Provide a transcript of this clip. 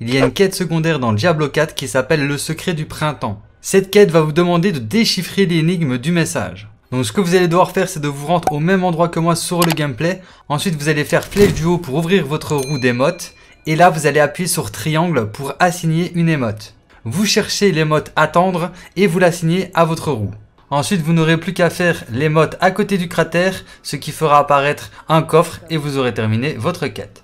il y a une quête secondaire dans Diablo 4 qui s'appelle le secret du printemps. Cette quête va vous demander de déchiffrer l'énigme du message. Donc ce que vous allez devoir faire c'est de vous rendre au même endroit que moi sur le gameplay. Ensuite vous allez faire flèche du haut pour ouvrir votre roue d'émote. Et là vous allez appuyer sur triangle pour assigner une émote. Vous cherchez l'émote attendre et vous l'assignez à votre roue. Ensuite vous n'aurez plus qu'à faire l'émote à côté du cratère, ce qui fera apparaître un coffre et vous aurez terminé votre quête.